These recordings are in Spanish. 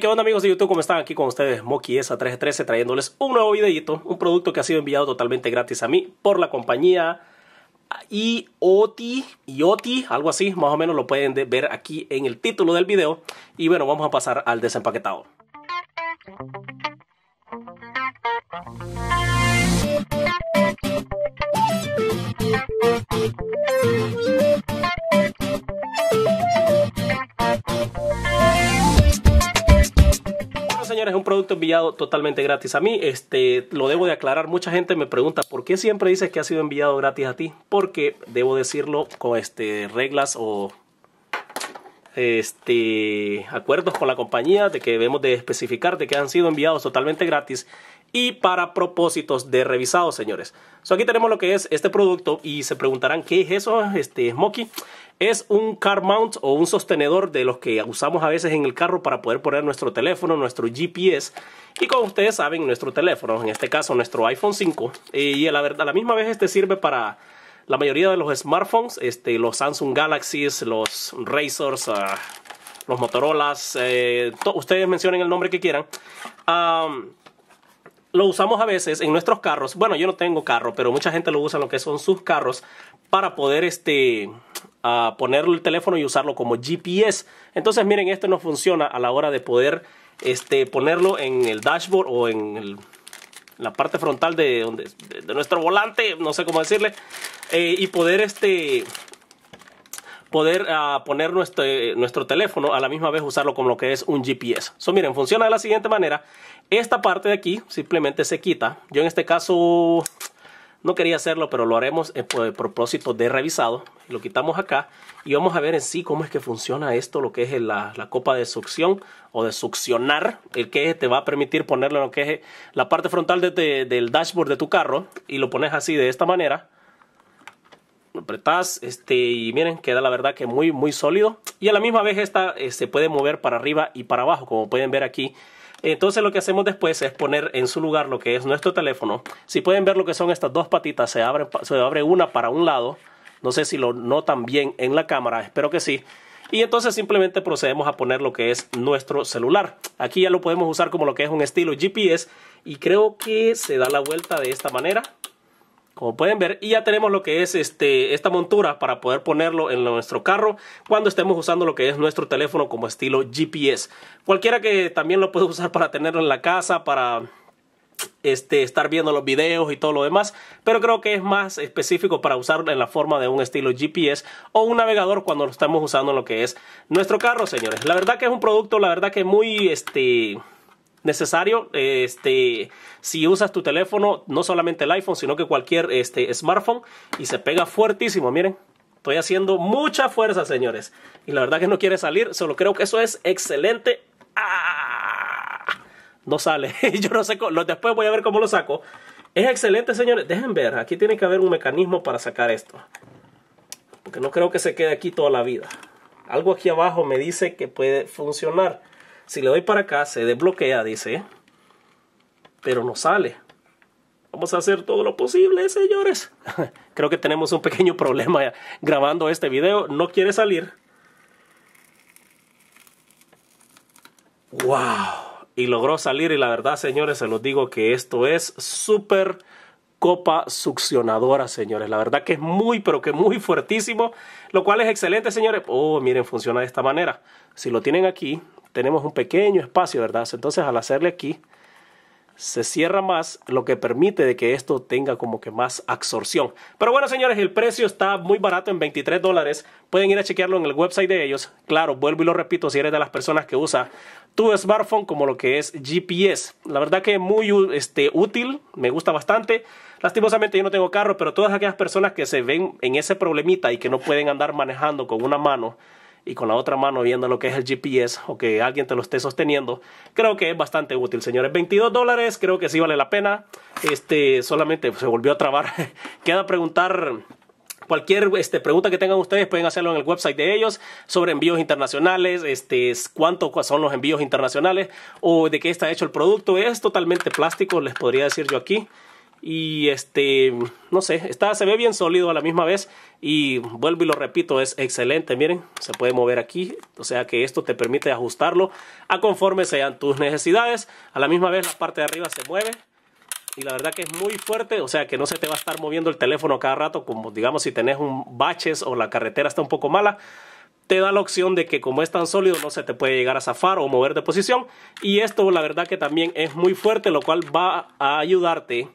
¿qué onda amigos de YouTube? ¿Cómo están? Aquí con ustedes Moki ESA313 trayéndoles un nuevo videito, un producto que ha sido enviado totalmente gratis a mí por la compañía IOTI, IOTI, algo así, más o menos lo pueden ver aquí en el título del video. Y bueno, vamos a pasar al desempaquetado. es un producto enviado totalmente gratis a mí. Este, lo debo de aclarar. Mucha gente me pregunta por qué siempre dices que ha sido enviado gratis a ti. Porque debo decirlo con este, reglas o este, acuerdos con la compañía de que debemos de especificar de que han sido enviados totalmente gratis y para propósitos de revisado, señores. So, aquí tenemos lo que es este producto y se preguntarán qué es eso, este Smokey. Es un car mount o un sostenedor de los que usamos a veces en el carro para poder poner nuestro teléfono, nuestro GPS y como ustedes saben, nuestro teléfono, en este caso nuestro iPhone 5. Eh, y a la, misma vez este sirve para la mayoría de los smartphones, este, los Samsung Galaxies, los Razors, ah, los Motorolas, eh, ustedes mencionen el nombre que quieran lo usamos a veces en nuestros carros. Bueno, yo no tengo carro, pero mucha gente lo usa en lo que son sus carros para poder este, ah, el teléfono y usarlo como GPS. Entonces, miren, esto no funciona a la hora de poder este, ponerlo en el dashboard o en la parte frontal de, donde, nuestro volante, no sé cómo decirle, eh, y poder este, poder ah, poner eh, nuestro, teléfono a la misma vez usarlo como lo que es un GPS. So, miren, funciona de la siguiente manera. Esta parte de aquí simplemente se quita. Yo en este caso no quería hacerlo, pero lo haremos eh, por el propósito de revisado. Lo quitamos acá y vamos a ver en sí cómo es que funciona esto, lo que es la, copa de succión o de succionar, el que te va a permitir ponerlo en lo que es la parte frontal del dashboard de tu carro y lo pones así de esta manera apretás este, y miren, queda la verdad que muy, muy sólido. Y a la misma vez esta eh, se puede mover para arriba y para abajo, como pueden ver aquí. Entonces lo que hacemos después es poner en su lugar lo que es nuestro teléfono. Si pueden ver lo que son estas dos patitas, se abre, se abre una para un lado. No sé si lo notan bien en la cámara, espero que sí. Y entonces simplemente procedemos a poner lo que es nuestro celular. Aquí ya lo podemos usar como lo que es un estilo GPS y creo que se da la vuelta de esta manera. Como pueden ver, y ya tenemos lo que es este, esta montura para poder ponerlo en nuestro carro cuando estemos usando lo que es nuestro teléfono como estilo GPS. Cualquiera que también lo puede usar para tenerlo en la casa, para este, estar viendo los videos y todo lo demás, pero creo que es más específico para usarlo en la forma de un estilo GPS o un navegador cuando lo estamos usando en lo que es nuestro carro, señores. La verdad que es un producto, la verdad que muy... Este, necesario. Este, si usas tu teléfono, no solamente el iPhone, sino que cualquier este, smartphone, y se pega fuertísimo, miren. Estoy haciendo mucha fuerza, señores. Y la verdad que no quiere salir, solo creo que eso es excelente. ¡Ah! No sale. Yo no sé, cómo, después voy a ver cómo lo saco. Es excelente, señores. Dejen ver, aquí tiene que haber un mecanismo para sacar esto. Porque no creo que se quede aquí toda la vida. Algo aquí abajo me dice que puede funcionar. Si le doy para acá, se desbloquea, dice. Pero no sale. Vamos a hacer todo lo posible, señores. Creo que tenemos un pequeño problema grabando este video. No quiere salir. ¡Wow! Y logró salir y la verdad, señores, se los digo que esto es súper copa succionadora, señores. La verdad que es muy, pero que muy fuertísimo, lo cual es excelente, señores. Oh, miren, funciona de esta manera. Si lo tienen aquí, tenemos un pequeño espacio, ¿verdad? Entonces al hacerle aquí, se cierra más, lo que permite de que esto tenga como que más absorción. Pero bueno, señores, el precio está muy barato en 23 dólares. Pueden ir a chequearlo en el website de ellos. Claro, vuelvo y lo repito, si eres de las personas que usa tu smartphone como lo que es GPS. La verdad que es muy este, útil, me gusta bastante. Lastimosamente yo no tengo carro, pero todas aquellas personas que se ven en ese problemita y que no pueden andar manejando con una mano y con la otra mano viendo lo que es el GPS o que alguien te lo esté sosteniendo, creo que es bastante útil, señores. 22 dólares, creo que sí vale la pena. Este, solamente se volvió a trabar. Queda preguntar cualquier este, pregunta que tengan ustedes pueden hacerlo en el website de ellos sobre envíos internacionales, este, cuánto son los envíos internacionales o de qué está hecho el producto. Es totalmente plástico, les podría decir yo aquí. Y este, no sé, se ve bien sólido a la misma vez. Y vuelvo y lo repito, es excelente. Miren, se puede mover aquí. O sea que esto te permite ajustarlo a conforme sean tus necesidades. A la misma vez la parte de arriba se mueve y la verdad que es muy fuerte, o sea que no se te va a estar moviendo el teléfono cada rato, como digamos si tenés un baches o la carretera está un poco mala, te da la opción de que como es tan sólido no se te puede llegar a zafar o mover de posición y esto la verdad que también es muy fuerte, lo cual va a ayudarte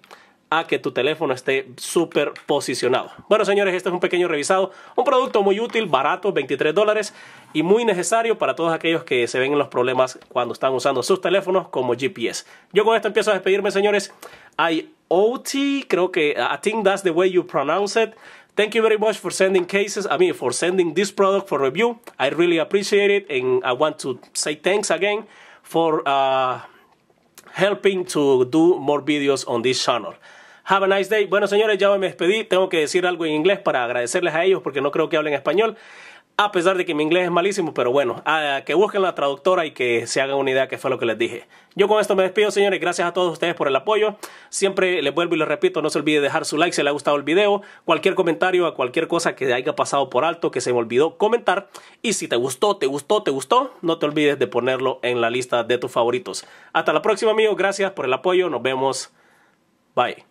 a que tu teléfono esté súper posicionado. Bueno, señores, este es un pequeño revisado. Un producto muy útil, barato, 23 dólares y muy necesario para todos aquellos que se ven en los problemas cuando están usando sus teléfonos como GPS. Yo con esto empiezo a despedirme, señores. I OT, creo que I think that's the way you pronounce it. Thank you very much for sending cases, I mean, for sending this product for review. I really appreciate it and I want to say thanks again for. Uh, helping to do more videos on this channel. Have a nice day. Bueno, señores, ya me despedí. Tengo que decir algo en inglés para agradecerles a ellos porque no creo que hablen español a pesar de que mi inglés es malísimo, pero bueno, que busquen la traductora y que se hagan una idea que fue lo que les dije. Yo con esto me despido, señores, gracias a todos ustedes por el apoyo. Siempre les vuelvo y les repito, no se olvide dejar su like si le ha gustado el video, cualquier comentario a cualquier cosa que haya pasado por alto, que se me olvidó comentar. Y si te gustó, te gustó, te gustó, no te olvides de ponerlo en la lista de tus favoritos. Hasta la próxima, amigos, gracias por el apoyo, nos vemos. Bye.